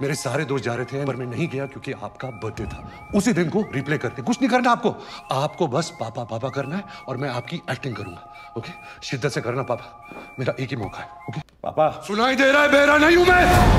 मेरे सारे दोस्त जा रहे थे पर मैं नहीं गया क्योंकि आपका बर्थडे था उसी दिन को रिप्ले करते कुछ नहीं करना आपको आपको बस पापा पापा करना है और मैं आपकी एक्टिंग करूंगा ओके शिद्दत से करना पापा मेरा एक ही मौका है ओके पापा सुनाई दे रहा है बेरा नहीं हूं मैं